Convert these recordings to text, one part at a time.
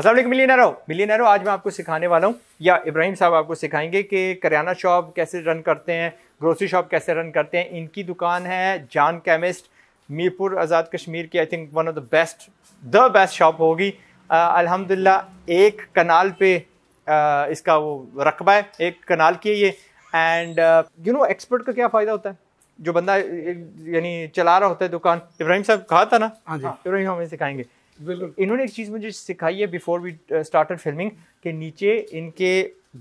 असल मिलीनरों मिलीनरों आज मैं आपको सिखाने वाला हूँ या इब्राहिम साहब आपको सिखाएंगे कि करियाना शॉप कैसे रन करते हैं ग्रोसरी शॉप कैसे रन करते हैं इनकी दुकान है जान केमिस्ट मीरपुर आज़ाद कश्मीर की I think one of the best the best shop होगी अल्हम्दुलिल्लाह एक कनाल पे आ, इसका वो रकबा है एक कनाल की है ये एंड यू नो एक्सपर्ट का क्या फ़ायदा होता है जो बंदा यानी चला रहा होता है दुकान इब्राहिम साहब कहा था ना हाँ जी इब्राहिम हमें सिखाएंगे बिल्कुल इन्होंने एक चीज़ मुझे सिखाई है बिफोर वी स्टार्टेड फिल्मिंग के नीचे इनके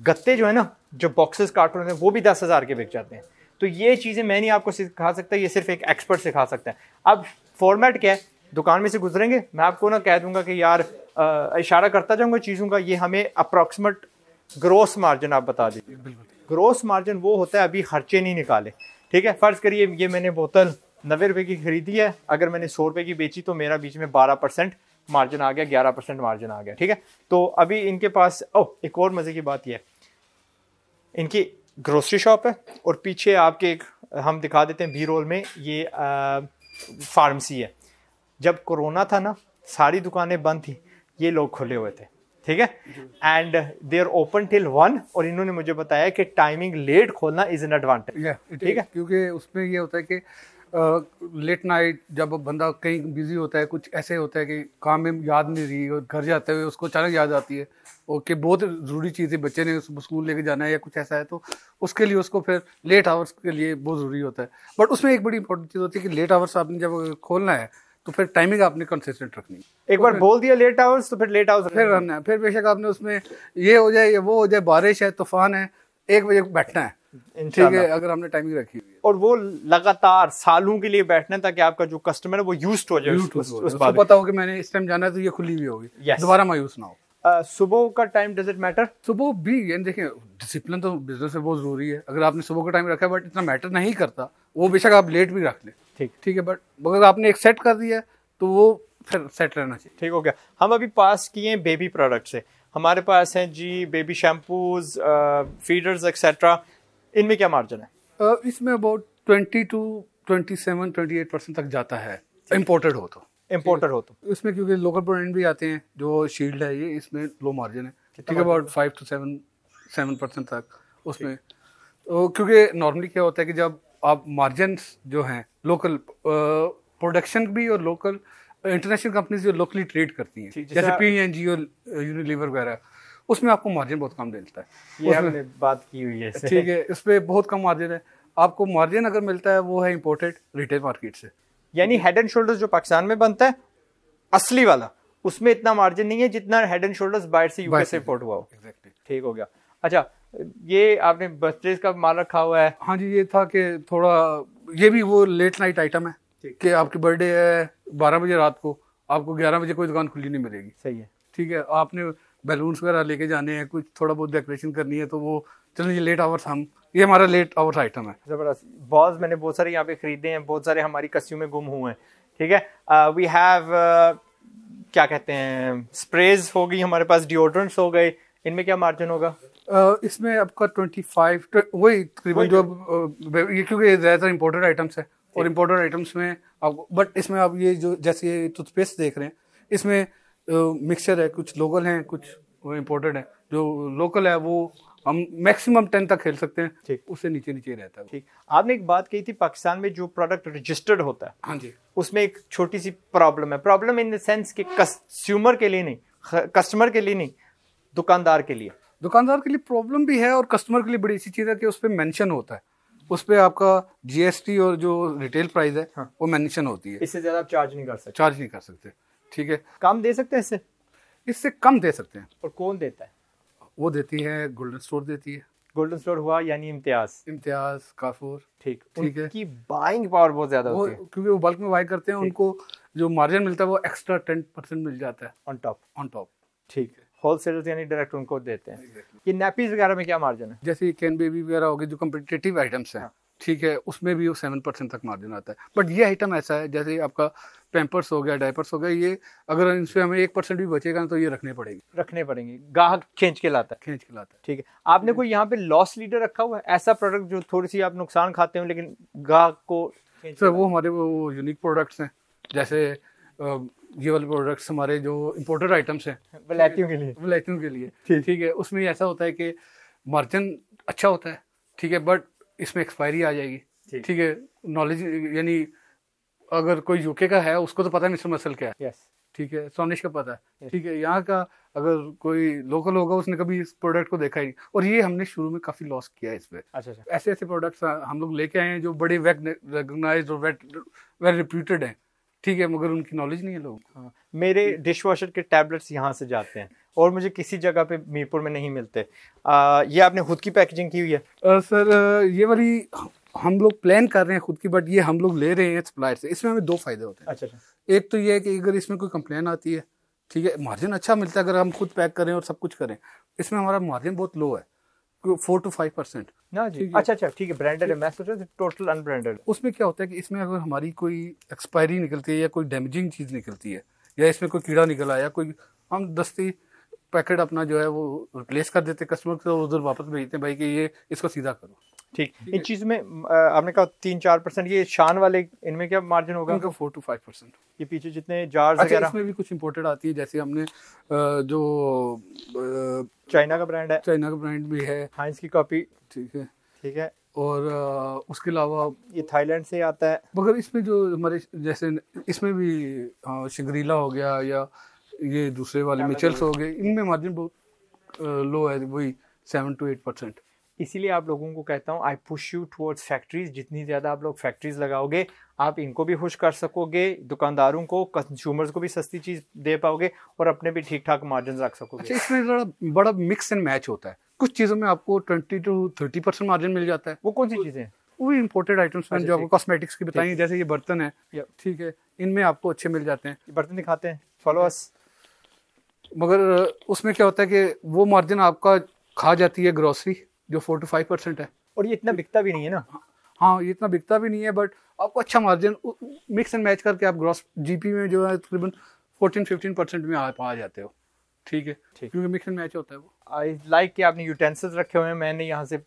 गत्ते जो है ना जो बॉक्सेस कार्टून हैं वो भी दस हज़ार के बिक जाते हैं तो ये चीज़ें मैं नहीं आपको सिखा सकता ये सिर्फ एक एक्सपर्ट सिखा सकता है अब फॉर्मेट क्या है दुकान में से गुजरेंगे मैं आपको ना कह दूंगा कि यार आ, uh, इशारा करता जाऊंगा चीज़ों का ये हमें अप्रॉक्सीमेट ग्रोस मार्जिन आप बता दीजिए बिल्कुल ग्रोस मार्जिन वो होता है अभी खर्चे नहीं निकाले ठीक है फ़र्ज़ करिए ये मैंने बोतल नबे रुपये की खरीदी है अगर मैंने सौ रुपये की बेची तो मेरा बीच में बारह परसेंट मार्जिन आ गया ग्यारह परसेंट मार्जिन आ गया ठीक है तो अभी इनके पास ओ एक और मज़े की बात यह है इनकी ग्रोसरी शॉप है और पीछे आपके एक हम दिखा देते हैं बी रोल में ये फार्मेसी है जब कोरोना था ना सारी दुकानें बंद थी ये लोग खुले हुए थे ठीक है and they are open till one और इन्होंने मुझे बताया कि टाइमिंग लेट खोलना इज एन एडवांटेज ठीक है क्योंकि उसमें ये होता है कि लेट नाइट जब बंदा कहीं बिजी होता है कुछ ऐसे होता है कि काम में याद नहीं रही और घर जाते हुए उसको अचानक याद आती है और कि बहुत ज़रूरी चीज़ है बच्चे ने स्कूल लेके जाना है या कुछ ऐसा है तो उसके लिए उसको फिर लेट आवर्स के लिए बहुत ज़रूरी होता है बट उसमें एक बड़ी इंपॉर्टेंट चीज़ होती है कि लेट आवर्स आपने जब खोलना है तो फिर टाइमिंग आपने कंसिस्टेंट रखनी एक बार तो बोल दिया लेट आवर्स तो फिर लेट आवर्स फिर रहना है फिर बेशक आपने उसमें ये हो जाए ये वो हो जाए बारिश है तूफान है एक बजे बैठना है ठीक है अगर हमने टाइमिंग रखी हुई है और वो लगातार सालों के लिए बैठना ताकि आपका जो कस्टमर है वो यूज हो जाए उसको पता हो कि मैंने इस टाइम जाना है तो ये खुली हुई होगी दोबारा मायूस ना हो सुबह का टाइम डज इट मैटर सुबह भी यानी देखें डिसिप्लिन तो बिजनेस में बहुत जरूरी है अगर आपने सुबह का टाइम रखा है बट इतना मैटर नहीं करता वो बेशक आप लेट भी रख लें ठीक ठीक है बट अगर आपने एक सेट कर दिया तो वो फिर सेट रहना चाहिए ठीक हो गया हम अभी पास किए बेबी प्रोडक्ट से हमारे पास हैं जी बेबी शैम्पूज फीडर्स एक्सेट्रा इनमें क्या मार्जिन है इसमें about twenty two twenty seven twenty eight percent तक जाता है इम्पोर्टेड हो तो इम्पोर्टेड हो तो इसमें क्योंकि लोकल ब्रांड भी आते हैं जो शील्ड है ये इसमें लो मार्जिन है ठीक है about five to seven seven percent तक उसमें तो क्योंकि नॉर्मली क्या होता है कि जब आप मार्जिन जो हैं लोकल प्रोडक्शन भी और लोकल इंटरनेशनल कंपनीज जो लोकली ट्रेड करती हैं जैसे पी एन जी और यूनिलीवर वगैरह उसमें आपको मार्जिन बहुत कम मिलता है ये उसमें, हमने बात की हुई है ठीक है पर बहुत कम मार्जिन है आपको मार्जिन अगर मिलता है वो है इम्पोर्टेड रिटेल मार्केट से यानी हेड एंड शोल्डर्स जो पाकिस्तान में बनता है असली वाला उसमें इतना मार्जिन नहीं है जितना हेड एंड शोल्डर्स बाहर से यूएस से इम्पोर्ट हुआ हो एग्जैक्टली ठीक हो गया अच्छा ये आपने बर्थडे का माल रखा हुआ है हाँ जी ये था कि थोड़ा ये भी वो लेट नाइट आइटम है कि आपकी बर्थडे है बारह बजे रात को आपको ग्यारह बजे कोई दुकान खुली नहीं मिलेगी सही है ठीक है आपने बैलून्स वगैरह लेके जाने हैं कुछ थोड़ा बहुत डेकोरेशन करनी है तो वो चलो ये लेट आवर्स हम ये हमारा लेट आवर्स आइटम है ज़बरदस्त बॉल्स मैंने बहुत सारे यहाँ पे खरीदे हैं बहुत सारे हमारी कस्यू में गुम हुए हैं ठीक है वी uh, हैव uh, क्या कहते हैं स्प्रेज हो गई हमारे पास डिओड्रेंट्स हो गए इनमें क्या मार्जिन होगा Uh, इसमें आपका ट्वेंटी फाइव वही तकरीबन जो तो। uh, ये क्योंकि ज़्यादातर इम्पोर्टेंट आइटम्स है और इम्पोर्टेंट आइटम्स में बट इसमें आप ये जो जैसे ये टूथपेस्ट देख रहे हैं इसमें मिक्सचर है कुछ लोकल हैं कुछ इम्पोर्टेड है जो लोकल है वो हम मैक्सिमम टेन तक खेल सकते हैं ठीक उससे नीचे नीचे रहता है ठीक आपने एक बात कही थी पाकिस्तान में जो प्रोडक्ट रजिस्टर्ड होता है हाँ जी उसमें एक छोटी सी प्रॉब्लम है प्रॉब्लम इन द सेंस कि कंस्यूमर के लिए नहीं कस्टमर के लिए नहीं दुकानदार के लिए दुकानदार के लिए प्रॉब्लम भी है और कस्टमर के लिए बड़ी अच्छी चीज़ है कि उस पर मैंशन होता है उस पर आपका जीएसटी और जो रिटेल प्राइस है हाँ। वो मैंशन होती है इससे ज़्यादा आप चार्ज नहीं कर सकते चार्ज नहीं कर सकते ठीक है काम दे सकते हैं इससे इससे कम दे सकते हैं और कौन देता है वो देती है गोल्डन स्टोर देती है गोल्डन स्टोर हुआ यानी इम्तियाज इम्तियाज काफूर ठीक ठीक है की बाइंग पावर बहुत ज्यादा होती है क्योंकि वो बल्क में बाई करते हैं उनको जो मार्जिन मिलता है वो एक्स्ट्रा टेन परसेंट मिल जाता है ऑन टॉप ऑन टॉप ठीक है होलसेलर्स यानी डायरेक्ट उनको देते हैं ये नैपीज वगैरह में क्या मार्जिन है जैसे कैन बेबी वगैरह हो गए जो कम्पिटेटिव आइटम्स हैं हाँ। ठीक है उसमें भी वो सेवन परसेंट तक मार्जिन आता है बट ये आइटम ऐसा है जैसे आपका पैम्पर्स हो गया डायपर्स हो गया ये अगर इनसे हमें एक परसेंट भी बचेगा तो ये रखने पड़ेंगे रखने पड़ेंगे गाहक खींच के लाता है खींच के लाता है ठीक है आपने कोई यहाँ पे लॉस लीडर रखा हुआ है ऐसा प्रोडक्ट जो थोड़ी सी आप नुकसान खाते हो लेकिन गाहक को सर वो हमारे वो यूनिक प्रोडक्ट्स हैं जैसे ये वाले प्रोडक्ट्स हमारे जो इम्पोर्टेड आइटम्स हैं वलायतियों के लिए वलायतियों के लिए ठीक है उसमें ऐसा होता है कि मार्जिन अच्छा होता है ठीक है बट इसमें एक्सपायरी आ जाएगी ठीक है नॉलेज यानी अगर कोई यूके का है उसको तो पता है मिस्टर मसल क्या है ठीक है सोनिश का पता है ठीक है यहाँ का अगर कोई लोकल होगा उसने कभी इस प्रोडक्ट को देखा ही नहीं और ये हमने शुरू में काफी लॉस किया है इसमें अच्छा अच्छा ऐसे ऐसे प्रोडक्ट्स हाँ, हम लोग लेके आए हैं जो बड़े रेगोगनाइज और वेट वेल रिप्यूटेड हैं ठीक है मगर उनकी नॉलेज नहीं है लोग हाँ। मेरे डिश वॉशर के टैबलेट्स यहाँ से जाते हैं और मुझे किसी जगह पे मीरपुर में नहीं मिलते आ, ये आपने खुद की पैकेजिंग की हुई है आ, सर ये वाली हम लोग प्लान कर रहे हैं खुद की बट ये हम लोग ले रहे हैं सप्लायर से इसमें हमें दो फायदे होते हैं अच्छा अच्छा एक तो ये है कि अगर इसमें कोई कंप्लेन आती है ठीक है मार्जिन अच्छा मिलता है अगर हम खुद पैक करें और सब कुछ करें इसमें हमारा मार्जिन बहुत लो है फोर टू फाइव परसेंट ना जी थीक अच्छा अच्छा ठीक है ब्रांडेड है मैं सोच रहा टोटल अनब्रांडेड उसमें क्या होता है कि इसमें अगर हमारी कोई एक्सपायरी निकलती है या कोई डैमेजिंग चीज़ निकलती है या इसमें कोई कीड़ा निकला या कोई हम दस्ती पैकेट अपना जो है वो रिप्लेस कर देते कस्टमर को तो उधर वापस भेजते हैं भाई कि ये इसको सीधा करो ठीक इन चीज में आपने कहा तीन चार परसेंट ये शान वाले इनमें क्या मार्जिन होगा इनका फोर टू फाइव परसेंट ये पीछे जितने जार अच्छा, इसमें भी कुछ इम्पोर्टेड आती है जैसे हमने जो चाइना का ब्रांड है चाइना का ब्रांड भी है हाइंस की कॉपी ठीक है ठीक है और उसके अलावा ये थाईलैंड से आता है मगर इसमें जो हमारे जैसे इसमें भी शिगरीला हो गया या ये दूसरे वाले मिचल्स हो गए इनमें मार्जिन बहुत लो है वही सेवन टू एट परसेंट इसीलिए आप लोगों को कहता हूँ I push you towards factories जितनी ज़्यादा आप लोग फैक्ट्रीज लगाओगे आप इनको भी खुश कर सकोगे दुकानदारों को कंज्यूमर्स को भी सस्ती चीज़ दे पाओगे और अपने भी ठीक ठाक मार्जिन रख सकोगे अच्छा इसमें बड़ा बड़ा मिक्स एंड मैच होता है कुछ चीज़ों में आपको twenty to thirty percent margin मिल जाता है वो कौन सी चीज़ें वो भी इम्पोर्टेड आइटम्स मैंने जो आपको कॉस्मेटिक्स की बताएंगे जैसे ये बर्तन है ठीक है इनमें आपको अच्छे मिल जाते हैं बर्तन दिखाते हैं फॉलो अस मगर उसमें क्या होता है कि वो मार्जिन आपका खा जाती है ग्रोसरी जो फोर टू फाइव परसेंट है और ये इतना बिकता भी नहीं है ना हाँ, हाँ ये इतना बिकता भी नहीं है बट आपको अच्छा मार्जिन मिक्स एंड मैच करके आप ग्रॉस जीपी में जो है तकरीबन फोर्टीन फिफ्टीन परसेंट में आ आ जाते हो ठीक है ठीक क्योंकि मिक्स एंड मैच होता है वो आई लाइक कि आपने यूटेंसिल्स रखे हुए हैं मैंने यहाँ से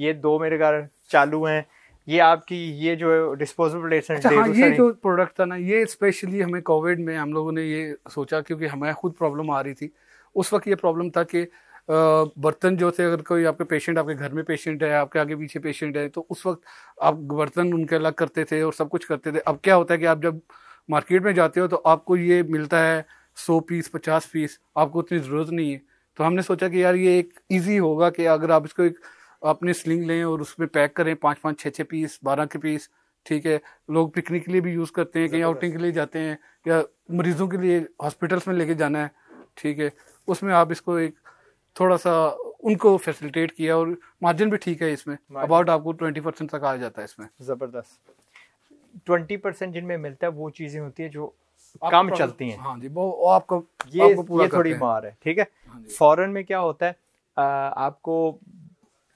ये दो मेरे घर चालू हैं ये आपकी ये जो डिस्पोजेबल प्लेट्स अच्छा, हाँ, ये जो प्रोडक्ट था ना ये स्पेशली हमें कोविड में हम लोगों ने ये सोचा क्योंकि हमें खुद प्रॉब्लम आ रही थी उस वक्त ये प्रॉब्लम था कि बर्तन जो थे अगर कोई आपके पेशेंट आपके घर में पेशेंट है आपके आगे पीछे पेशेंट है तो उस वक्त आप बर्तन उनके अलग करते थे और सब कुछ करते थे अब क्या होता है कि आप जब मार्केट में जाते हो तो आपको ये मिलता है सौ पीस पचास पीस आपको उतनी ज़रूरत नहीं है तो हमने सोचा कि यार ये एक ईजी होगा कि अगर आप इसको एक अपने स्लिंग लें और उसमें पैक करें पाँच पाँच छः छः पीस बारह के पीस ठीक है लोग पिकनिक के लिए भी यूज़ करते हैं कहीं आउटिंग के लिए जाते हैं या मरीजों के लिए हॉस्पिटल्स में लेके जाना है ठीक है उसमें आप इसको एक थोड़ा सा उनको फैसिलिटेट किया और मार्जिन भी ठीक है इसमें अबाउट आपको ट्वेंटी परसेंट तक आ जाता है इसमें ज़बरदस्त ट्वेंटी परसेंट जिनमें मिलता है वो चीज़ें होती है जो काम चलती हैं हाँ जी वो आपको ये आपको पूरा ये थोड़ी मार है ठीक है हाँ फॉरन फॉरेन में क्या होता है आपको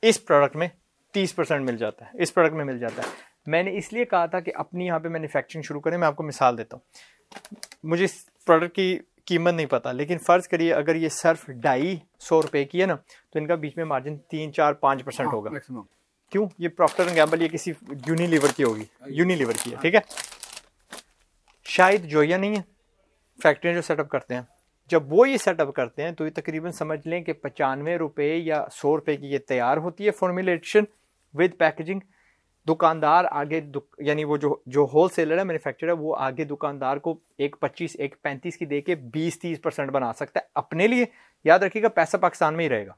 इस प्रोडक्ट में तीस परसेंट मिल जाता है इस प्रोडक्ट में मिल जाता है मैंने इसलिए कहा था कि अपनी यहाँ पे मैन्युफैक्चरिंग शुरू करें मैं आपको मिसाल देता हूँ मुझे इस प्रोडक्ट की कीमत नहीं पता लेकिन फ़र्ज़ करिए अगर ये सर्फ ढाई सौ रुपये की है ना तो इनका बीच में मार्जिन तीन चार पाँच परसेंट हाँ, होगा क्यों ये प्रॉक्टर एंड गैम्बल ये किसी यूनिलीवर की होगी यूनिलीवर की है हाँ। ठीक है शायद जोया नहीं है फैक्ट्रियाँ जो सेटअप करते हैं जब वो ये सेटअप करते हैं तो ये तकरीबन समझ लें कि पचानवे रुपये या सौ रुपये की ये तैयार होती है फॉर्मुलेशन विद पैकेजिंग दुकानदार आगे दुक, यानी वो जो जो होल सेलर है मैन्युफैक्चरर है वो आगे दुकानदार को एक पच्चीस एक पैंतीस की दे के बीस तीस परसेंट बना सकता है अपने लिए याद रखिएगा पैसा पाकिस्तान में ही रहेगा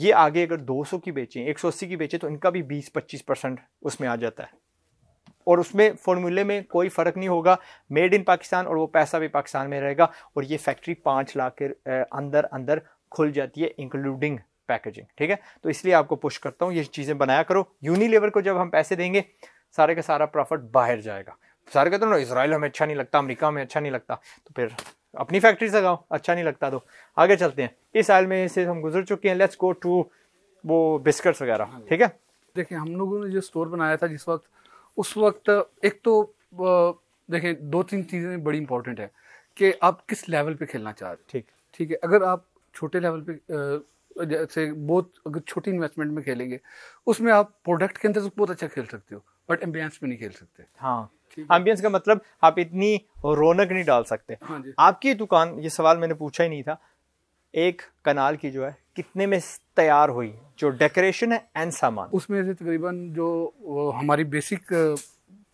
ये आगे अगर 200 की बेचें 180 की बेचें तो इनका भी 20-25 परसेंट उसमें आ जाता है और उसमें फॉर्मूले में कोई फ़र्क नहीं होगा मेड इन पाकिस्तान और वो पैसा भी पाकिस्तान में रहेगा और ये फैक्ट्री पाँच लाख के अंदर अंदर खुल जाती है इंक्लूडिंग पैकेजिंग ठीक है तो इसलिए आपको पुश करता हूँ ये चीज़ें बनाया करो यूनिलेवर को जब हम पैसे देंगे सारे का सारा प्रॉफिट बाहर जाएगा सारे कहते ना इसराइल हमें अच्छा नहीं लगता अमरीका में अच्छा नहीं लगता तो फिर अपनी फैक्ट्री लगाओ अच्छा नहीं लगता तो आगे चलते हैं इस साल में से हम गुजर चुके हैं लेट्स गो टू वो बिस्किट्स वगैरह हाँ ठीक है देखिए हम लोगों ने जो स्टोर बनाया था जिस वक्त उस वक्त एक तो देखें दो तीन चीज़ें बड़ी इंपॉर्टेंट है कि आप किस लेवल पे खेलना चाह रहे हैं ठीक ठीक है अगर आप छोटे लेवल पे जैसे बहुत अगर छोटी इन्वेस्टमेंट में खेलेंगे उसमें आप प्रोडक्ट के अंदर तो बहुत अच्छा खेल सकते हो बट एम्बियंस में नहीं खेल सकते हाँ एम्बियंस का मतलब आप इतनी रौनक नहीं डाल सकते हाँ आपकी दुकान ये सवाल मैंने पूछा ही नहीं था एक कनाल की जो है कितने में तैयार हुई जो डेकोरेशन है एंड सामान उसमें से तकरीबन जो हमारी बेसिक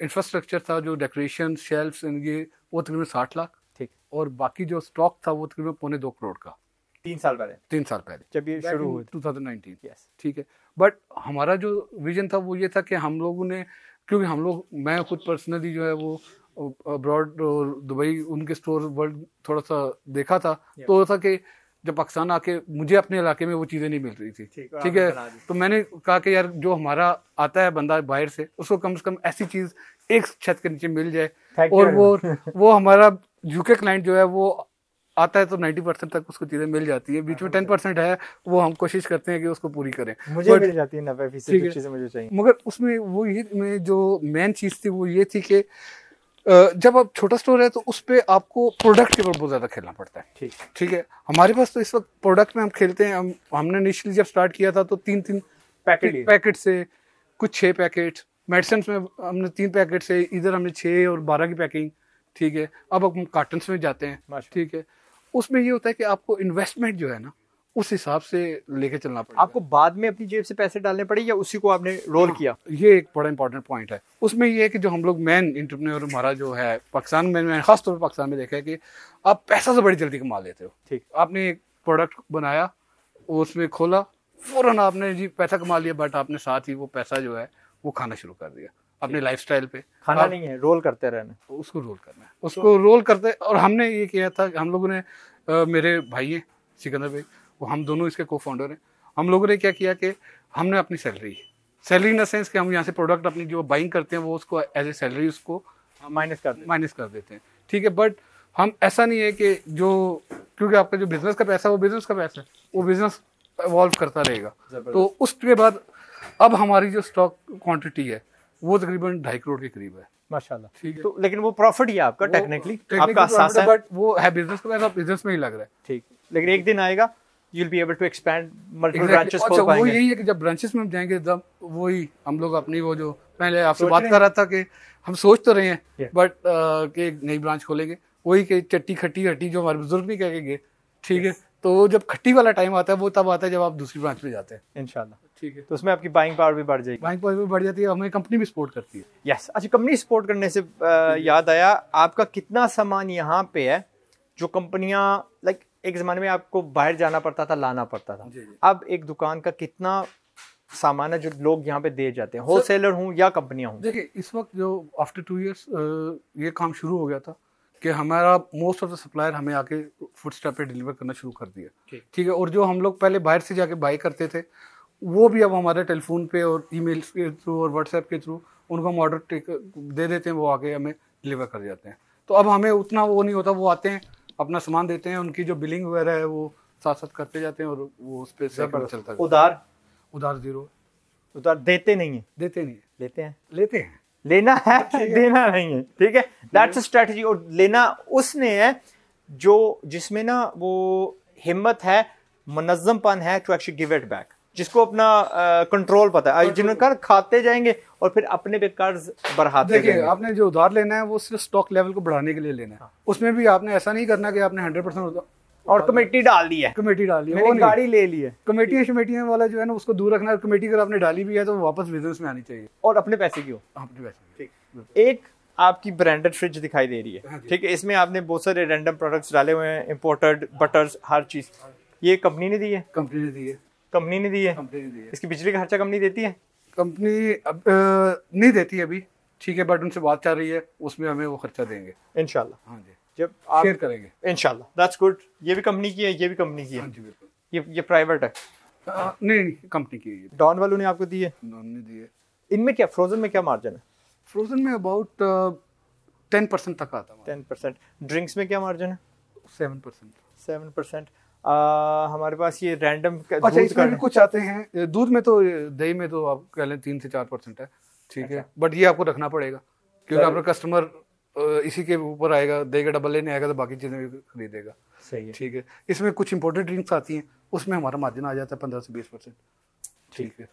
इंफ्रास्ट्रक्चर uh, था जो डेकोरेशन शेल्फ्स एंड ये वो तकरीबन साठ लाख ठीक और बाकी जो स्टॉक था वो तकरीबन पौने दो करोड़ का तीन साल पहले तीन साल पहले जब ये शुरू हुआ टू थाउजेंड ठीक है बट हमारा जो विजन था वो ये था कि हम लोगों ने क्योंकि हम लोग मैं खुद पर्सनली जो है वो अब्रॉड दुबई उनके स्टोर वर्ल्ड थोड़ा सा देखा था तो था कि जब पाकिस्तान आके मुझे अपने इलाके में वो चीज़ें नहीं मिल रही थी ठीक है तो मैंने कहा कि यार जो हमारा आता है बंदा बाहर से उसको कम से कम ऐसी चीज़ एक छत के नीचे मिल जाए और वो वो हमारा यूके क्लाइंट जो है वो आता है तो 90 परसेंट तक उसको चीज़ें मिल जाती है बीच में 10 परसेंट है वो हम कोशिश करते हैं कि उसको पूरी करें मुझे मिल जाती है नब्बे चीज़ें मुझे चाहिए मगर उसमें वो ये जो मेन चीज़ थी वो ये थी कि जब आप छोटा स्टोर है तो उस पर आपको प्रोडक्ट के ऊपर बहुत ज़्यादा खेलना पड़ता है ठीक ठीक है हमारे पास तो इस वक्त प्रोडक्ट में हम खेलते हैं हम हमने इनिशियली जब स्टार्ट किया था तो तीन तीन पैकेट पैकेट से कुछ छः पैकेट मेडिसिन में हमने तीन पैकेट से इधर हमने छः और बारह की पैकिंग ठीक है अब हम कार्टन्स में जाते हैं ठीक है उसमें ये होता है कि आपको इन्वेस्टमेंट जो है ना उस हिसाब से लेके चलना पड़ेगा आपको बाद में अपनी जेब से पैसे डालने पड़े या उसी को आपने रोल हाँ, किया ये एक बड़ा इंपॉर्टेंट पॉइंट है उसमें ये है कि जो हम लोग मेन इंटरप्रेन्योर हमारा जो है पाकिस्तान में मैंने खासतौर पर पाकिस्तान में देखा है कि आप पैसा से बड़ी जल्दी कमा लेते हो ठीक आपने एक प्रोडक्ट बनाया उसमें खोला फ़ौरन आपने जी पैसा कमा लिया बट आपने साथ ही वो पैसा जो है वो खाना शुरू कर दिया अपने लाइफ स्टाइल पे खाना आप, नहीं है रोल करते रहना उसको रोल करना है तो उसको तो, रोल करते और हमने ये किया था हम लोगों ने आ, मेरे भाई हैं सिकंदर भाई वो हम दोनों इसके को फाउंडर हैं हम लोगों ने क्या किया कि हमने अपनी salary salary in the sense कि हम यहाँ से प्रोडक्ट अपनी जो बाइंग करते हैं वो उसको एज ए सैलरी उसको माइनस कर माइनस कर देते हैं ठीक है बट हम ऐसा नहीं है कि जो क्योंकि आपका जो बिजनेस का पैसा वो बिजनेस का पैसा है वो बिजनेस इवॉल्व करता रहेगा तो उसके बाद अब हमारी जो स्टॉक क्वांटिटी है वो तकरीबन ढाई करोड़ के करीब है माशाल्लाह ठीक है तो लेकिन वो प्रॉफिट ही आपका टेक्निकली आपका बट वो है बिजनेस का पैसा बिजनेस में ही लग रहा है ठीक लेकिन एक दिन आएगा you'll be able to expand multiple exactly. branches अच्छा, वो यही है कि जब ब्रांचेस में जाएंगे तब वही हम लोग अपनी वो जो पहले आपसे बात कर रहा था कि हम सोच तो रहे हैं yeah. बट uh, कि एक नई ब्रांच खोलेंगे वही कि चट्टी खट्टी हट्टी जो हमारे बुजुर्ग भी कह के गए ठीक है तो जब खट्टी वाला टाइम आता है वो तब आता है जब आप दूसरी ब्रांच में जाते हैं इनशाला ठीक है तो उसमें आपकी बाइंग पावर भी बढ़ जाएगी बाइंग पावर भी बढ़ जाती है हमें कंपनी भी सपोर्ट करती है यस अच्छा कंपनी सपोर्ट करने से uh, याद आया आपका कितना सामान यहाँ पे है जो कंपनियाँ लाइक एक ज़माने में आपको बाहर जाना पड़ता था लाना पड़ता था अब एक दुकान का कितना सामान है जो लोग यहाँ पे दे जाते हैं होलसेलर हूँ या कंपनियाँ हूँ देखिए इस वक्त जो आफ्टर टू इयर्स ये काम शुरू हो गया था कि हमारा मोस्ट ऑफ द सप्लायर हमें आके फुट स्टेप पर डिलीवर करना शुरू कर दिया ठीक है और जो हम लोग पहले बाहर से जाके बाई करते थे वो भी अब हमारे टेलीफोन पे और ईमेल के थ्रू और व्हाट्सएप के थ्रू उनको हम ऑर्डर टेक दे देते हैं वो आके हमें डिलीवर कर जाते हैं तो अब हमें उतना वो नहीं होता वो आते हैं अपना सामान देते हैं उनकी जो बिलिंग वगैरह है वो साथ साथ करते जाते हैं और वो उस पर चलता है उधार उधार जीरो उधार देते नहीं है देते नहीं है लेते हैं लेते हैं लेना है देना नहीं है ठीक है दैट्स स्ट्रेटजी और लेना उसने है जो जिसमें ना वो हिम्मत है मुनजमपन है to actually give it back जिसको अपना कंट्रोल पता है जिन्होंने कहा खाते जाएंगे और फिर अपने पे कर्ज बढ़ाते देखिए आपने जो उधार लेना है वो सिर्फ स्टॉक लेवल को बढ़ाने के लिए लेना है हाँ। उसमें भी आपने ऐसा नहीं करना कि आपने हंड्रेड परसेंट और कमेटी डाल दी है कमेटी डाल दी है गाड़ी ले ली है कमेटी कमेटी वाला जो है ना उसको दूर रखना कमेटी अगर आपने डाली भी है तो वापस बिजनेस में आनी चाहिए और अपने पैसे की हो हाँ, अपने पैसे ठीक एक आपकी ब्रांडेड फ्रिज दिखाई दे रही है हाँ ठीक है इसमें आपने बहुत सारे रैंडम प्रोडक्ट्स डाले हुए हैं इम्पोर्टेड बटर्स हर चीज़ ये कंपनी ने दी है कंपनी ने दी है कंपनी ने दी है इसकी बिजली का खर्चा कंपनी देती है कंपनी अब नहीं देती अभी ठीक है बट उनसे बात चल रही है उसमें हमें वो खर्चा देंगे इनशाला हाँ जी जब आप शेयर करेंगे इनशाला दैट्स गुड ये भी कंपनी की है ये भी कंपनी की है हाँ ये ये प्राइवेट है नहीं नहीं कंपनी की है डॉन वालों ने आपको दिए डॉन ने दिए इनमें क्या फ्रोजन में क्या मार्जिन है फ्रोजन में अबाउट टेन परसेंट तक आता है टेन परसेंट ड्रिंक्स में क्या मार्जिन है सेवन परसेंट सेवन परसेंट आ, हमारे पास ये रैंडम अच्छा इसमें भी कुछ आते हैं दूध में तो दही में तो आप कह लें तीन से चार परसेंट है ठीक है अच्छा। बट ये आपको रखना पड़ेगा क्योंकि आपका कस्टमर इसी के ऊपर आएगा देगा डबल लेने आएगा तो बाकी चीज़ें भी खरीदेगा सही है ठीक है इसमें कुछ इंपोर्टेड ड्रिंक्स आती हैं उसमें हमारा मार्जिन आ जाता है पंद्रह से बीस परसेंट ठीक है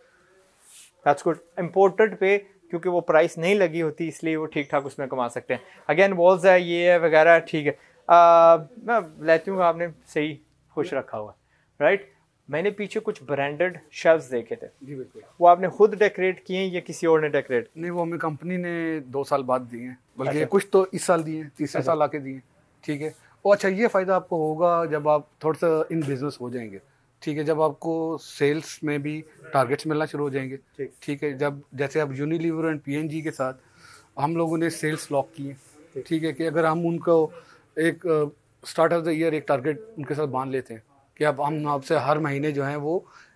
दैट्स गुड इम्पोर्टेड पे क्योंकि वो प्राइस नहीं लगी होती इसलिए वो ठीक ठाक उसमें कमा सकते हैं अगेन वॉल्स है ये है वगैरह ठीक है आ, मैं लेती हूँ आपने सही खुश रखा हुआ राइट मैंने पीछे कुछ ब्रांडेड शेल्व्स देखे थे जी बिल्कुल वो आपने खुद डेकोरेट किए हैं या किसी और ने डेकोरेट नहीं वो हमें कंपनी ने दो साल बाद दिए हैं बल्कि अच्छा। कुछ तो इस साल दिए हैं तीसरे अच्छा। साल आके दिए ठीक है और अच्छा ये फ़ायदा आपको होगा जब आप थोड़ा सा इन बिजनेस हो जाएंगे ठीक है जब आपको सेल्स में भी टारगेट्स मिलना शुरू हो जाएंगे ठीक है जब जैसे आप यूनिलीवर एंड पीएनजी के साथ हम लोगों ने सेल्स लॉक किए ठीक है कि अगर हम उनको एक स्टार्ट ऑफ द ईयर एक टारगेट उनके साथ बांध लेते हैं कि अब हम आपसे हर महीने जो है वो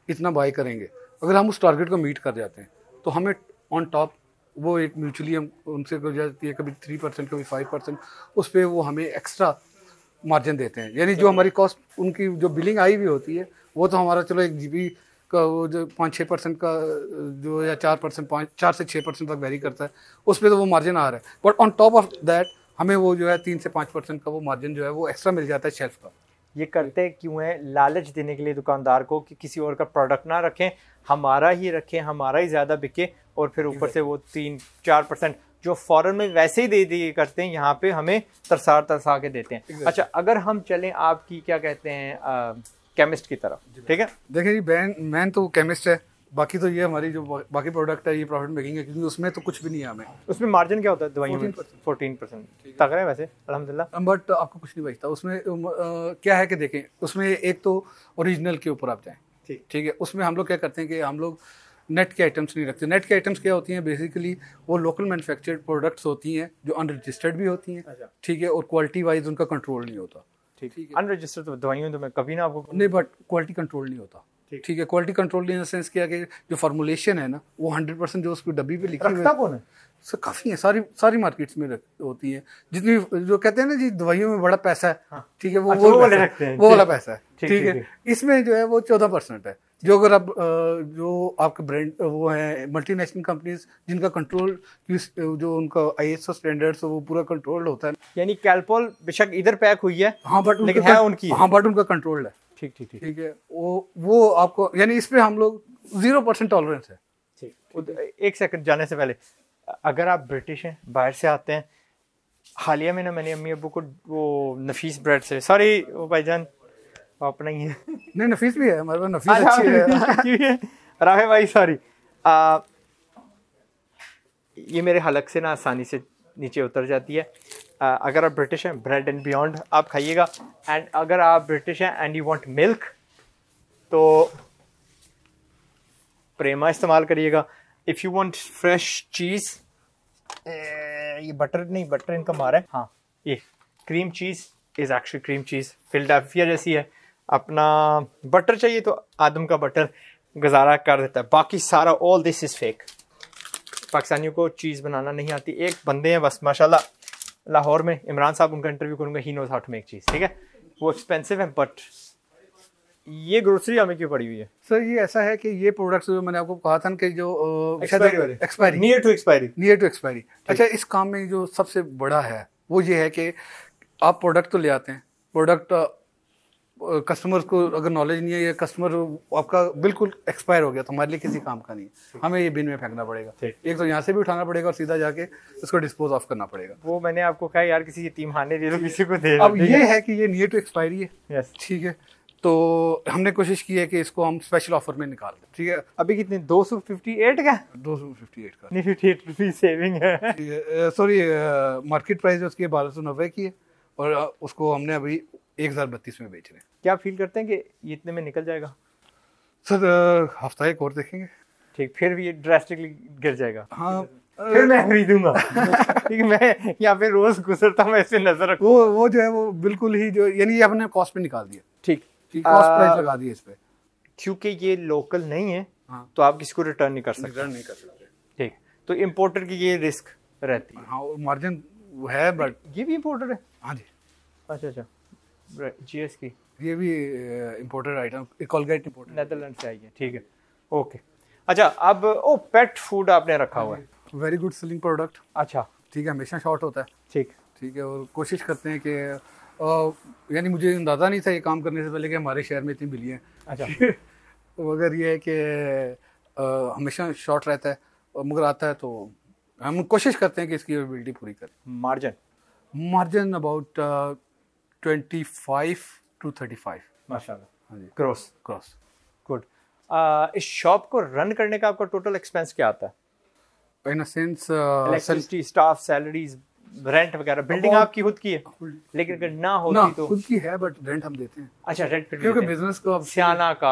इतना बाई करेंगे अगर हम उस टारगेट को मीट कर जाते हैं तो हमें ऑन टॉप वो एक म्यूचुअली हम उनसे हो जाती है कभी थ्री परसेंट कभी फाइव परसेंट उस पर वो हमें एक्स्ट्रा मार्जिन देते हैं यानी जो हमारी कॉस्ट उनकी जो बिलिंग आई हुई होती है वो तो हमारा चलो एक जी का वो जो पाँच छः परसेंट का जो या चार परसेंट पाँच चार से छः परसेंट तक वेरी करता है उस पर तो वो मार्जिन आ रहा है but on top of that हमें वो जो है तीन से पाँच परसेंट का वो मार्जिन जो है वो एक्स्ट्रा मिल जाता है शेल्फ का ये करते क्यों है लालच देने के लिए दुकानदार को कि किसी और का प्रोडक्ट ना रखें हमारा ही रखें हमारा ही ज़्यादा बिके और फिर ऊपर से वो तीन चार परसेंट जो फॉरन में वैसे ही दे दिए करते हैं यहाँ पे हमें तरसार तरसा के देते हैं अच्छा अगर हम चलें आपकी क्या कहते हैं केमिस्ट की तरफ ठीक है देखिए जी बहन मैन तो केमिस्ट है बाकी तो ये हमारी जो बाकी प्रोडक्ट है ये प्रॉफिट मेकिंग है क्योंकि उसमें तो कुछ भी नहीं है हमें उसमें मार्जिन क्या होता है दवाइयों में फोर्टीन परसेंट तक रहे वैसे अलहमदिल्ला बट आपको कुछ नहीं बचता उसमें आ, क्या है कि देखें उसमें एक तो ओरिजिनल के ऊपर आप जाएँ ठीक ठीक है उसमें हम लोग क्या करते हैं कि हम लोग नेट के आइटम्स नहीं रखते नेट के आइटम्स क्या होती हैं बेसिकली वो लोकल मैन्युफैक्चर्ड प्रोडक्ट्स होती हैं जो अनरजिस्टर्ड भी होती हैं अच्छा। ठीक है और क्वालिटी वाइज उनका कंट्रोल नहीं होता ठीक है अनरजिस्टर्ड तो दवाइयों तो मैं कभी ना आपको नहीं बट क्वालिटी कंट्रोल नहीं होता ठीक है क्वालिटी कंट्रोल इन सेंस किया कि जो फॉर्मुलेशन है ना वो हंड्रेड परसेंट जो उसकी डब्बी पे लिखी हुई है सर काफ़ी है सारी सारी मार्केट्स में रख, होती है जितनी जो कहते हैं ना जी दवाइयों में बड़ा पैसा है हाँ। ठीक है वो अच्छा, वो वो वाला पैसा है ठीक है इसमें जो है वो चौदह परसेंट है जो अगर आप जो आपके ब्रांड वो है मल्टीनेशनल कंपनीज जिनका कंट्रोल जो उनका आई एस स्टैंडर्ड्स वो पूरा कंट्रोल्ड होता है यानी कैलपोल बेशक इधर पैक हुई है हाँ बट लेकिन है उनकी हाँ बट उनका कंट्रोल्ड है ठीक ठीक ठीक है वो वो आपको यानी इस पर हम लोग जीरो परसेंट टॉलरेंस है ठीक एक सेकंड जाने से पहले अगर आप ब्रिटिश हैं बाहर से आते हैं हालिया में ना मैंने अम्मी अबू को वो नफीस ब्रेड से सॉरी वो भाई जान आप नहीं है नहीं नफीस भी है हमारे हाँ, नफीस अच्छी है राहे भाई सॉरी ये मेरे हलक से ना आसानी से नीचे उतर जाती है अगर आप ब्रिटिश हैं ब्रेड एंड बियॉन्ड आप खाइएगा एंड अगर आप ब्रिटिश हैं एंड यू वांट मिल्क तो प्रेमा इस्तेमाल करिएगा if you want fresh cheese ये बटर नहीं बटर इनका मार है हाँ ये cream cheese is actually cream cheese Philadelphia जैसी है अपना बटर चाहिए तो आदम का बटर गुजारा कर देता है बाकी सारा ऑल दिस इज़ फेक पाकिस्तानियों को चीज़ बनाना नहीं आती एक बंदे हैं बस माशाल्लाह लाहौर में इमरान साहब उनका इंटरव्यू करूँगा ही knows how to make cheese ठीक है वो एक्सपेंसिव है बट ये ग्रोसरी हमें क्यों पड़ी हुई है सर ये ऐसा है कि ये प्रोडक्ट्स जो मैंने आपको कहा था कि जो expiry near to expiry near to expiry अच्छा इस काम में जो सबसे बड़ा है वो ये है कि आप प्रोडक्ट तो ले आते हैं प्रोडक्ट कस्टमर को अगर नॉलेज नहीं है या कस्टमर आपका बिल्कुल एक्सपायर हो गया तो हमारे लिए किसी काम का नहीं है हमें ये बिन में फेंकना पड़ेगा एक तो यहाँ से भी उठाना पड़ेगा और सीधा जाके उसको डिस्पोज ऑफ करना पड़ेगा वो मैंने आपको कहा यार किसी की टीम हारने दे दो किसी को दे अब ये है कि ये नियर टू एक्सपायरी है यस ठीक है तो हमने कोशिश की है कि इसको हम स्पेशल ऑफर में निकाल दें ठीक है अभी कितने दो सौ फिफ्टी एट का दो सौ फिफ्टी एट का नहीं फिफ्टी एट रुपीज सेविंग है सॉरी मार्केट प्राइस उसकी बारह सौ नब्बे की है और उसको हमने अभी एक हज़ार बत्तीस में बेच रहे हैं क्या फील करते हैं कि ये इतने में निकल जाएगा सर हफ्ता एक और देखेंगे ठीक फिर भी ये ड्रेस्टिकली गिर जाएगा हाँ फिर मैं खरीदूंगा ठीक मैं यहाँ पे रोज गुजरता हूँ ऐसे नजर वो वो जो है वो बिल्कुल ही जो यानी ये अपने कॉस्ट पे निकाल दिया ठीक कॉस्ट प्राइस लगा दिया इस पे क्योंकि ये लोकल नहीं है हाँ। तो आप किसी को रिटर्न नहीं कर सकते रिटर्न नहीं कर सकते ठीक तो इम्पोर्टर की ये रिस्क रहती है हाँ मार्जिन है बट ये भी इम्पोर्टर है हाँ जी अच्छा अच्छा जी एस की ये भी imported item Colgate import Netherlands से आई है ठीक है ओके अच्छा अब ओ पेट फूड आपने रखा हुआ है वेरी गुड सेलिंग प्रोडक्ट अच्छा ठीक है हमेशा शॉर्ट होता है ठीक ठीक है और कोशिश करते हैं कि uh, यानी मुझे अंदाज़ा नहीं था ये काम करने से पहले कि हमारे शहर में इतनी बिली हैं अच्छा मगर ये है कि uh, हमेशा शॉर्ट रहता है और मगर आता है तो हम कोशिश करते हैं कि इसकी अवेलेबिलिटी पूरी करें margin margin about twenty five to thirty five माशा क्रॉस क्रॉस गुड इस शॉप को रन करने का आपका टोटल एक्सपेंस क्या आता है in sense electricity staff salaries rent वगैरह बिल्डिंग आपकी खुद की है लेकिन अगर ना होती ना, तो खुद की है बट रेंट हम देते हैं अच्छा रेंट क्योंकि बिजनेस को अब सियाना का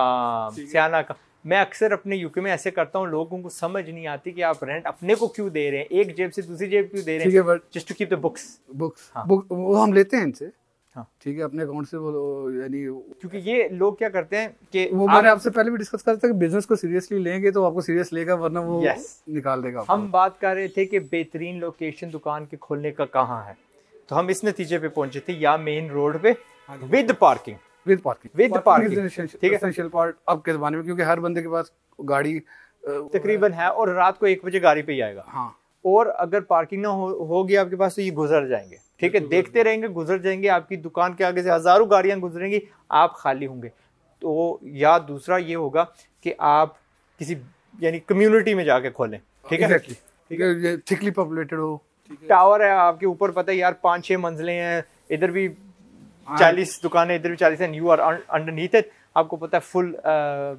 सियाना का मैं अक्सर अपने यूके में ऐसे करता हूँ लोगों को समझ नहीं आती कि आप रेंट अपने को क्यों दे रहे हैं एक जेब से दूसरी जेब क्यों दे रहे हैं just to keep the books books वो हम लेते हैं इनसे हाँ ठीक है अपने अकाउंट से वो यानी क्योंकि ये लोग क्या करते हैं कि वो मैंने आपसे पहले भी डिस्कस कर था कि बिजनेस को सीरियसली लेंगे तो आपको सीरियस लेगा वरना वो yes. निकाल देगा हम बात कर रहे थे कि बेहतरीन लोकेशन दुकान के खोलने का कहाँ है तो हम इस नतीजे पे पहुंचे थे या मेन रोड पे विद हाँ parking with parking with parking ठीक है एसेंशियल पार्ट अब के जमाने में क्योंकि हर बंदे के पास गाड़ी तकरीबन है और रात को एक बजे गाड़ी पे ही आएगा हाँ और अगर पार्किंग ना हो, होगी आपके पास तो ये गुजर जाएंगे ठीक है देखते रहेंगे गुजर जाएंगे आपकी दुकान के आगे से हज़ारों गाड़ियां गुजरेंगी आप खाली होंगे तो या दूसरा ये होगा कि आप किसी यानी कम्युनिटी में जाके खोलें ठीक है ठीक है थिकली पॉपुलेटेड हो टावर है आपके ऊपर पता है यार पाँच छः मंजिलें हैं इधर भी चालीस दुकानें इधर भी चालीस and you are under it आपको पता है फुल uh,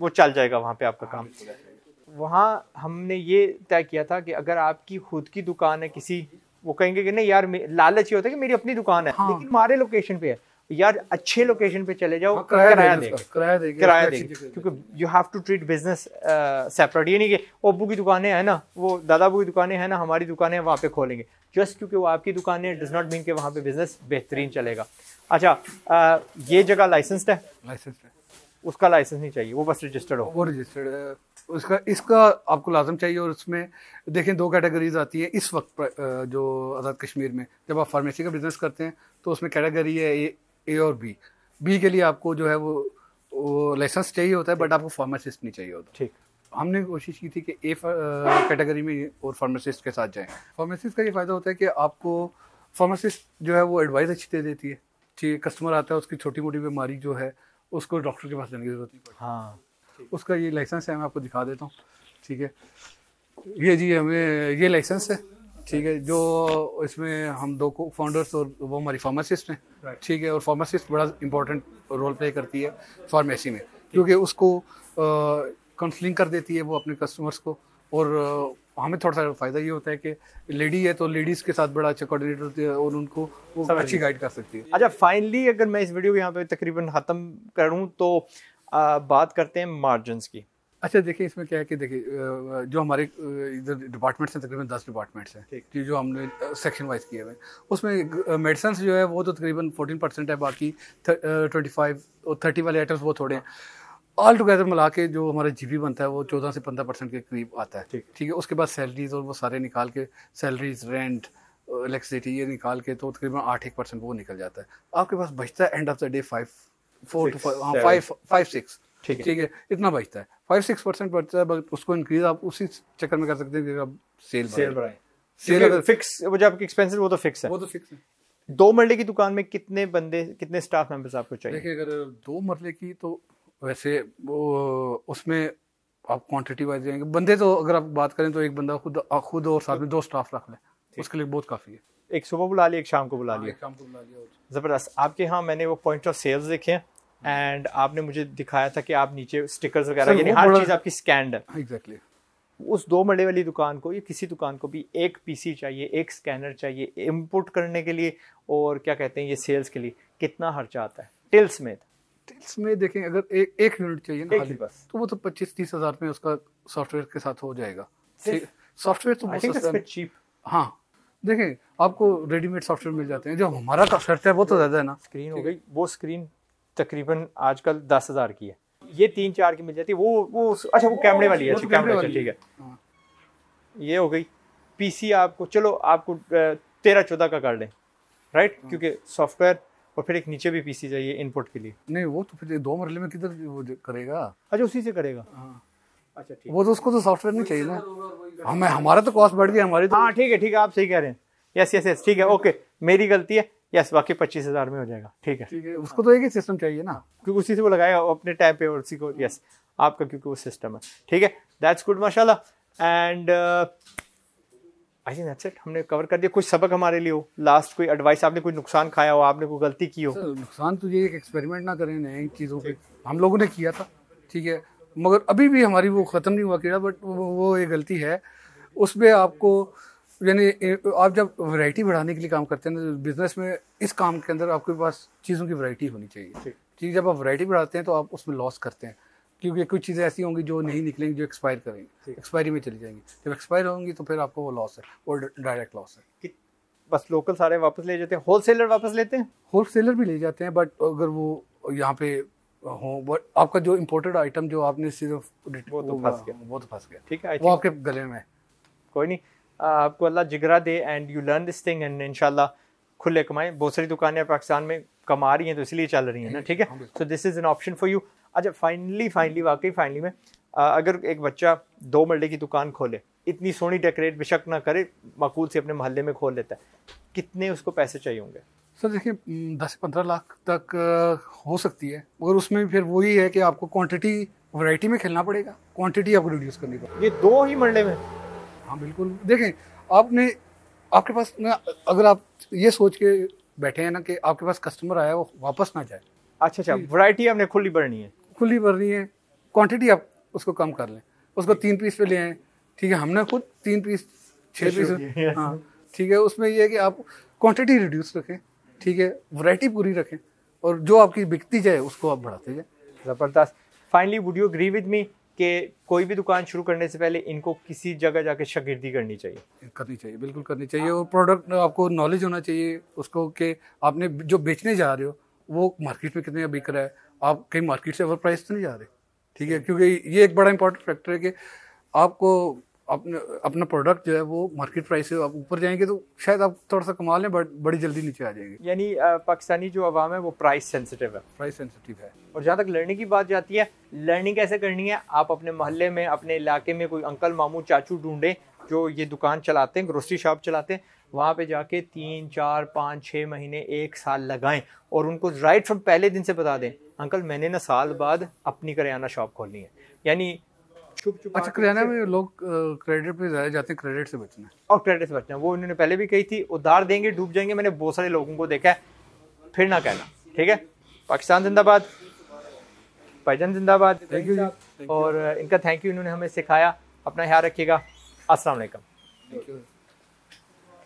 वो चल जाएगा वहाँ पे आपका काम वहाँ हमने ये तय किया था कि अगर आपकी खुद की दुकान है किसी वो कहेंगे कि नहीं यार लालच ही होता है कि मेरी अपनी दुकान है हाँ। लेकिन हमारे लोकेशन पे है यार अच्छे लोकेशन पे चले जाओ हाँ, किराया दे किराया दे क्योंकि you have to treat business separate ये नहीं कि अबू की दुकानें हैं ना वो दादाबू की दुकानें हैं ना हमारी दुकानें वहाँ पे खोलेंगे जस्ट क्योंकि वो आपकी दुकान है डज नॉट मीन के वहाँ पे बिजनेस बेहतरीन हाँ। चलेगा अच्छा आ, ये जगह लाइसेंस्ड है लाइसेंस्ड है उसका लाइसेंस नहीं चाहिए वो बस रजिस्टर्ड हो वो रजिस्टर्ड है उसका इसका आपको लाजम चाहिए और उसमें देखें दो कैटेगरीज आती हैं इस वक्त जो आज़ाद कश्मीर में जब आप फार्मेसी का बिजनेस करते हैं तो उसमें कैटेगरी है ए ए और बी बी के लिए आपको जो है वो, वो लाइसेंस चाहिए होता है बट आपको फार्मासिस्ट नहीं चाहिए होता ठीक हमने कोशिश की थी कि ए कैटेगरी में और फार्मासिस्ट के साथ जाएं फार्मासिस्ट का ये फ़ायदा होता है कि आपको फार्मासिस्ट जो है वो एडवाइस अच्छी दे देती है ठीक कस्टमर आता है उसकी छोटी मोटी बीमारी जो है उसको डॉक्टर के पास जाने की ज़रूरत नहीं पड़ती हाँ उसका ये लाइसेंस है मैं आपको दिखा देता हूँ ठीक है ये जी हमें ये लाइसेंस है ठीक है जो इसमें हम दो को फाउंडर्स और वो हमारी फार्मासिस्ट हैं ठीक है और फार्मासिस्ट बड़ा इंपॉर्टेंट रोल प्ले करती है फार्मेसी में क्योंकि उसको काउंसलिंग कर देती है वो अपने कस्टमर्स को और हमें थोड़ा सा फायदा ये होता है कि लेडी है तो लेडीज के साथ बड़ा अच्छा कोऑर्डिनेटर होती है और उनको वो अच्छी गाइड कर सकती है अच्छा फाइनली अगर मैं इस वीडियो को यहाँ पे तकरीबन ख़त्म करूँ तो आ, बात करते हैं मार्जिन की अच्छा देखिए इसमें क्या है कि देखिए जो हमारे इधर डिपार्टमेंट्स हैं तकरीबन दस डिपार्टमेंट्स हैं जो हमने सेक्शन वाइज किए हुए हैं उसमें मेडिसन जो है वो तो तकरीबन फोर्टीन परसेंट है बाकी ट्वेंटी फाइव और थर्टी वाले आइटम्स वो थोड़े हैं ऑल टुगेदर मिला के जो हमारा जी बनता है वो चौदह से पंद्रह परसेंट के करीब आता है ठीक है उसके बाद सैलरीज और वो सारे निकाल के सैलरीज रेंट इलेक्ट्रिसिटी ये निकाल के तो तकरीबन आठ एक परसेंट वो निकल जाता है आपके पास बचता है end of the day five four two five five five six ठीक है इतना बचता है फाइव सिक्स परसेंट बचता है बट उसको इंक्रीज आप उसी चक्कर में कर सकते हैं कि आप सेल सेल बढ़ाएं सेल अगर फिक्स वो जो आपके एक्सपेंसेस वो तो फिक्स है वो तो फिक्स है दो मरले की दुकान में कितने बंदे कितने स्टाफ मेंबर्स आपको चाहिए देखिए अगर दो मरले की तो वैसे वो उसमें आप क्वांटिटी वाइज जाएंगे बंदे तो अगर आप बात करें तो एक बंदा खुद खुद और साथ में दो स्टाफ रख लें उसके लिए बहुत काफ़ी है एक सुबह बुला हाँ, लिया एक शाम को बुला लिया ज़बरदस्त आपके यहाँ मैंने वो पॉइंट ऑफ सेल्स देखे हैं एंड आपने मुझे दिखाया था कि आप नीचे स्टिकर्स वगैरह यानी हर चीज़ आपकी स्कैंड है एग्जैक्टली उस दो मंडे वाली दुकान को या किसी दुकान को भी एक पीसी चाहिए एक स्कैनर चाहिए इनपुट करने के लिए और क्या कहते हैं ये सेल्स के लिए कितना खर्चा आता है टिल्स में स्टिल्स में देखें अगर ए, एक यूनिट चाहिए ना एक बस तो वो तो पच्चीस तीस हजार में उसका सॉफ्टवेयर के साथ हो जाएगा सॉफ्टवेयर तो बहुत सस्ता है चीप हाँ देखें आपको रेडीमेड सॉफ्टवेयर मिल जाते हैं जो हमारा का खर्चा है वो तो ज्यादा है ना स्क्रीन हो गई वो स्क्रीन तकरीबन आजकल दस हजार की है ये तीन चार की मिल जाती है वो वो अच्छा वो कैमरे वाली है अच्छा, कैमरे वाली ठीक है ये हो गई पीसी आपको चलो आपको तेरह चौदह का कर लें राइट हाँ। क्योंकि सॉफ्टवेयर और फिर एक नीचे भी पीसी चाहिए इनपुट के लिए नहीं वो तो फिर दो मरले में किधर करेगा अच्छा उसी से करेगा हाँ। अच्छा ठीक वो तो उसको तो सॉफ्टवेयर नहीं चाहिए ना हमें हमारा तो कॉस्ट बढ़ गया हमारी तो हाँ ठीक है ठीक है आप सही कह रहे हैं यस यस यस ठीक है ओके मेरी गलती है यस बाकी पच्चीस हजार में हो जाएगा ठीक है ठीक है उसको तो एक ही सिस्टम चाहिए ना क्योंकि उसी से वो लगाएगा अपने टाइम पे और उसी को यस आपका क्योंकि वो सिस्टम है ठीक है दैट्स गुड माशाल्लाह and I think that's it हमने कवर कर दिया कुछ सबक हमारे लिए हो लास्ट कोई एडवाइस आपने कोई नुकसान खाया हो आपने कोई गलती की हो सर, नुकसान तो ये एक एक्सपेरिमेंट ना करें नए चीज़ों पर हम लोगों ने किया था ठीक है मगर अभी भी हमारी वो ख़त्म नहीं हुआ कीड़ा बट वो, वो एक गलती है उसमें आपको यानी आप जब वैरायटी बढ़ाने के लिए काम करते हैं ना बिजनेस तो में इस काम के अंदर आपके पास चीज़ों की वैरायटी होनी चाहिए ठीक जब आप वैरायटी बढ़ाते हैं तो आप उसमें लॉस करते हैं क्योंकि कुछ चीज़ें ऐसी होंगी जो नहीं निकलेंगी जो एक्सपायर करेंगी एक्सपायरी में चली जाएंगी जब एक्सपायर होंगी तो फिर आपको वो लॉस है वो डायरेक्ट लॉस है बस लोकल सारे वापस ले जाते हैं होल सेलर वापस लेते हैं होल सेलर भी ले जाते हैं बट अगर वो यहाँ पे हो बट आपका जो इम्पोर्टेड आइटम जो आपने सिर्फ वो तो फंस गया वो तो फंस गया ठीक है वो आपके गले में कोई नहीं आपको अल्लाह जिगरा दे and you learn this thing and इनशाला खुले कमाएं बहुत सारी दुकानें पाकिस्तान में कमा रही हैं तो इसलिए चल रही हैं ना ठीक है so this is an option for you अच्छा फाइनली फाइनली वाकई फाइनली में अगर एक बच्चा दो मरले की दुकान खोले इतनी सोनी डेकोरेट बेशक ना करे मकूल से अपने मोहल्ले में खोल लेता है कितने उसको पैसे चाहिए होंगे सर देखिए दस पंद्रह लाख तक हो सकती है मगर उसमें फिर वही है कि आपको क्वांटिटी वैरायटी में खेलना पड़ेगा क्वांटिटी आपको रिड्यूस करनी पड़ेगी ये दो ही मरले में हाँ बिल्कुल देखें आपने आपके पास ना अगर आप ये सोच के बैठे हैं ना कि आपके पास कस्टमर आया वो वापस ना जाए अच्छा अच्छा वैरायटी आपने खुली बढ़नी है खुली भर रही है क्वांटिटी आप उसको कम कर लें उसको तीन पीस पे ले आए ठीक है हमने खुद तीन पीस छः पीस हाँ ठीक है उसमें यह है कि आप क्वांटिटी रिड्यूस रखें ठीक है वैरायटी पूरी रखें और जो आपकी बिकती जाए उसको आप बढ़ाते जाए ज़बरदस्त finally would you agree with me कि कोई भी दुकान शुरू करने से पहले इनको किसी जगह जाके शगिर्दी करनी चाहिए करनी चाहिए बिल्कुल करनी चाहिए और प्रोडक्ट आपको नॉलेज होना चाहिए उसको कि आपने जो बेचने जा रहे हो वो मार्केट में कितने बिक रहा है आप कहीं मार्केट से ओवर प्राइस तो नहीं जा रहे ठीक है क्योंकि ये एक बड़ा इंपॉर्टेंट फैक्टर है कि आपको अपने अपना प्रोडक्ट जो है वो मार्केट प्राइस से आप ऊपर जाएंगे तो शायद आप थोड़ा सा कमा लें बट बड़ी जल्दी नीचे आ जाएंगे यानी पाकिस्तानी जो आवाम है वो प्राइस सेंसिटिव है प्राइस सेंसिटिव है और जहाँ तक लर्निंग की बात जाती है लर्निंग कैसे करनी है आप अपने मोहल्ले में अपने इलाके में कोई अंकल मामू चाचू ढूंढें जो ये दुकान चलाते हैं ग्रोसरी शॉप चलाते हैं वहाँ पे जाके तीन चार पाँच छः महीने एक साल लगाएं और उनको राइट फ्रॉम पहले दिन से बता दें अंकल मैंने ना साल बाद अपनी करियाना शॉप खोलनी है यानी छुप छुप अच्छा करियाना में लोग क्रेडिट पे ज़्यादा जाते हैं क्रेडिट से बचना है और क्रेडिट से बचना है वो उन्होंने पहले भी कही थी उधार देंगे डूब जाएंगे मैंने बहुत सारे लोगों को देखा है फिर ना कहना ठीक है पाकिस्तान जिंदाबाद भाईजान जिंदाबाद थैंक यू और इनका थैंक यू इन्होंने हमें सिखाया अपना ख्याल रखिएगा अस्सलाम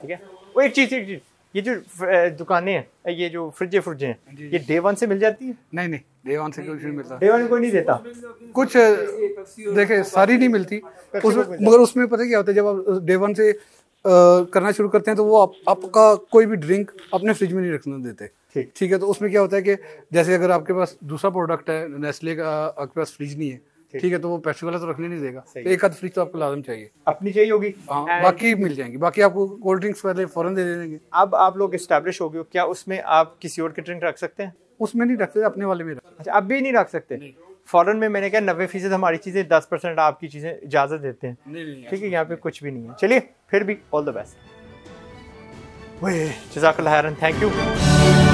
ठीक है वो एक चीज़ एक चीज़ ये जो दुकानें हैं ये जो फ्रिजे फ्रिजे हैं हाँ ये डे वन से मिल जाती है नहीं नहीं डे वन से कोई नहीं मिलता डे वन कोई नहीं देता कुछ देखे सारी नहीं मिलती मगर उसमें पता क्या होता है जब आप डे वन से करना शुरू करते हैं तो वो आपका कोई भी ड्रिंक अपने फ्रिज में नहीं रखने देते ठीक ठीक है तो उसमें क्या होता है कि जैसे अगर आपके पास दूसरा प्रोडक्ट है नेस्ले का आपके पास फ्रिज नहीं है ठीक है तो वो पैसे वाला तो रखने नहीं देगा तो एक हद फ्रिज तो आपको लाजम चाहिए अपनी चाहिए होगी हाँ, बाकी मिल जाएंगी बाकी आपको कोल्ड ड्रिंक्स वाले फॉरन दे देंगे अब आप लोग स्टेब्लिश हो गए क्या उसमें आप किसी और की ड्रिंक रख सकते हैं उसमें नहीं रखते अपने वाले में अच्छा अब भी नहीं रख सकते फॉरन में मैंने कहा नब्बे फीसद हमारी चीज़ें दस परसेंट आपकी चीज़ें इजाज़त देते हैं ठीक है यहाँ पे कुछ भी नहीं है चलिए फिर भी ऑल द बेस्ट जजाक थैंक यू